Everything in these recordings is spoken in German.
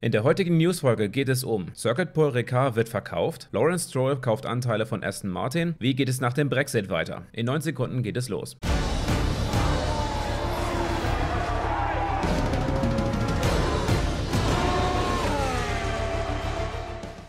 In der heutigen Newsfolge geht es um Circuit Paul Ricard wird verkauft, Lawrence Stroll kauft Anteile von Aston Martin, wie geht es nach dem Brexit weiter? In 9 Sekunden geht es los.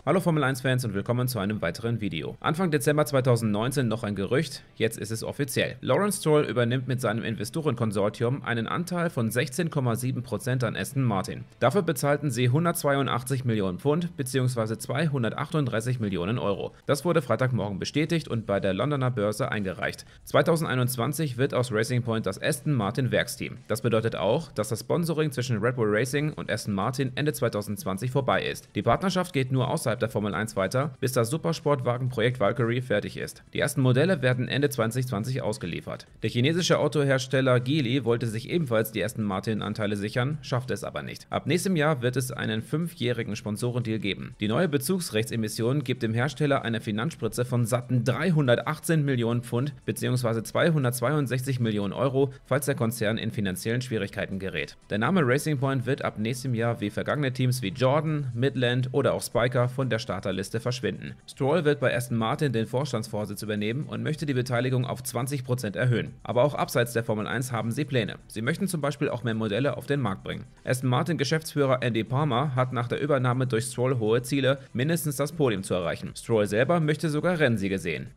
Hallo Formel 1 Fans und willkommen zu einem weiteren Video. Anfang Dezember 2019 noch ein Gerücht, jetzt ist es offiziell. Lawrence Stroll übernimmt mit seinem Investorenkonsortium einen Anteil von 16,7% an Aston Martin. Dafür bezahlten sie 182 Millionen Pfund bzw. 238 Millionen Euro. Das wurde Freitagmorgen bestätigt und bei der Londoner Börse eingereicht. 2021 wird aus Racing Point das Aston Martin Werksteam. Das bedeutet auch, dass das Sponsoring zwischen Red Bull Racing und Aston Martin Ende 2020 vorbei ist. Die Partnerschaft geht nur außerhalb außerhalb der Formel 1 weiter, bis das Supersportwagenprojekt Valkyrie fertig ist. Die ersten Modelle werden Ende 2020 ausgeliefert. Der chinesische Autohersteller Geely wollte sich ebenfalls die ersten Martin-Anteile sichern, schaffte es aber nicht. Ab nächstem Jahr wird es einen fünfjährigen Sponsorendeal geben. Die neue Bezugsrechtsemission gibt dem Hersteller eine Finanzspritze von satten 318 Millionen Pfund bzw. 262 Millionen Euro, falls der Konzern in finanziellen Schwierigkeiten gerät. Der Name Racing Point wird ab nächstem Jahr wie vergangene Teams wie Jordan, Midland oder auch Spiker von von der Starterliste verschwinden. Stroll wird bei Aston Martin den Vorstandsvorsitz übernehmen und möchte die Beteiligung auf 20% erhöhen. Aber auch abseits der Formel 1 haben sie Pläne. Sie möchten zum Beispiel auch mehr Modelle auf den Markt bringen. Aston Martin-Geschäftsführer Andy Palmer hat nach der Übernahme durch Stroll hohe Ziele, mindestens das Podium zu erreichen. Stroll selber möchte sogar Rennsiege sehen.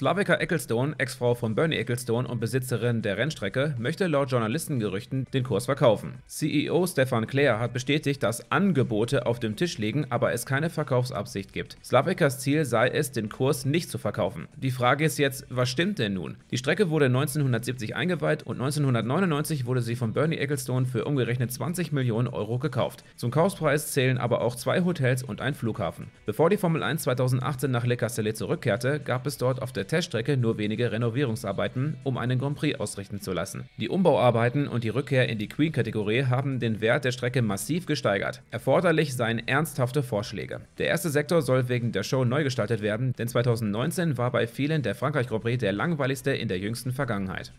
Slavica Ecclestone, Ex-Frau von Bernie Ecclestone und Besitzerin der Rennstrecke, möchte laut Journalistengerüchten den Kurs verkaufen. CEO Stefan Clare hat bestätigt, dass Angebote auf dem Tisch liegen, aber es keine Verkaufsabsicht gibt. Slavikas Ziel sei es, den Kurs nicht zu verkaufen. Die Frage ist jetzt, was stimmt denn nun? Die Strecke wurde 1970 eingeweiht und 1999 wurde sie von Bernie Ecclestone für umgerechnet 20 Millionen Euro gekauft. Zum Kaufpreis zählen aber auch zwei Hotels und ein Flughafen. Bevor die Formel 1 2018 nach Le Castellet zurückkehrte, gab es dort auf der Teststrecke nur wenige Renovierungsarbeiten, um einen Grand Prix ausrichten zu lassen. Die Umbauarbeiten und die Rückkehr in die Queen-Kategorie haben den Wert der Strecke massiv gesteigert. Erforderlich seien ernsthafte Vorschläge. Der erste Sektor soll wegen der Show neu gestaltet werden, denn 2019 war bei vielen der Frankreich Grand Prix der langweiligste in der jüngsten Vergangenheit.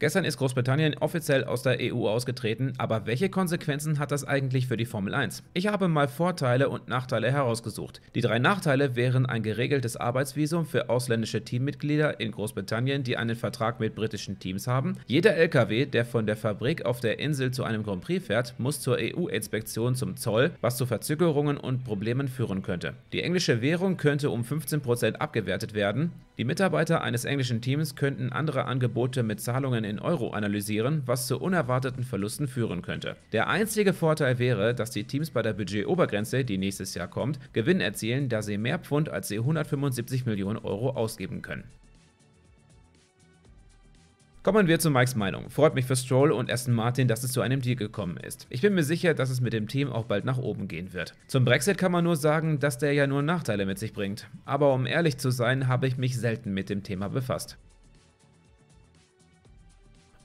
Gestern ist Großbritannien offiziell aus der EU ausgetreten, aber welche Konsequenzen hat das eigentlich für die Formel 1? Ich habe mal Vorteile und Nachteile herausgesucht. Die drei Nachteile wären ein geregeltes Arbeitsvisum für ausländische Teammitglieder in Großbritannien, die einen Vertrag mit britischen Teams haben. Jeder LKW, der von der Fabrik auf der Insel zu einem Grand Prix fährt, muss zur EU-Inspektion zum Zoll, was zu Verzögerungen und Problemen führen könnte. Die englische Währung könnte um 15% abgewertet werden. Die Mitarbeiter eines englischen Teams könnten andere Angebote mit Zahlungen in in Euro analysieren, was zu unerwarteten Verlusten führen könnte. Der einzige Vorteil wäre, dass die Teams bei der Budgetobergrenze, die nächstes Jahr kommt, Gewinn erzielen, da sie mehr Pfund als die 175 Millionen Euro ausgeben können. Kommen wir zu Mikes Meinung. Freut mich für Stroll und Aston Martin, dass es zu einem Deal gekommen ist. Ich bin mir sicher, dass es mit dem Team auch bald nach oben gehen wird. Zum Brexit kann man nur sagen, dass der ja nur Nachteile mit sich bringt. Aber um ehrlich zu sein, habe ich mich selten mit dem Thema befasst.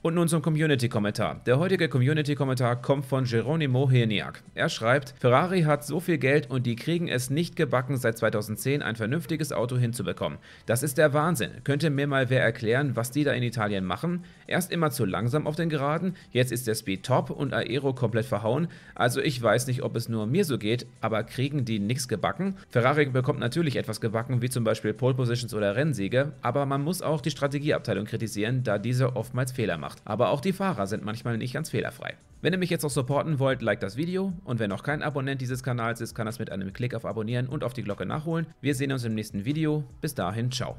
Und nun zum Community-Kommentar. Der heutige Community-Kommentar kommt von Geronimo Heniak. Er schreibt, Ferrari hat so viel Geld und die kriegen es nicht gebacken, seit 2010 ein vernünftiges Auto hinzubekommen. Das ist der Wahnsinn. Könnte mir mal wer erklären, was die da in Italien machen? Erst immer zu langsam auf den Geraden, jetzt ist der Speed top und Aero komplett verhauen. Also ich weiß nicht, ob es nur mir so geht, aber kriegen die nichts gebacken? Ferrari bekommt natürlich etwas gebacken, wie zum Beispiel Pole Positions oder Rennsiege, aber man muss auch die Strategieabteilung kritisieren, da diese oftmals Fehler machen gemacht, aber auch die Fahrer sind manchmal nicht ganz fehlerfrei. Wenn ihr mich jetzt noch supporten wollt, liked das Video und wer noch kein Abonnent dieses Kanals ist, kann das mit einem Klick auf Abonnieren und auf die Glocke nachholen. Wir sehen uns im nächsten Video. Bis dahin, ciao.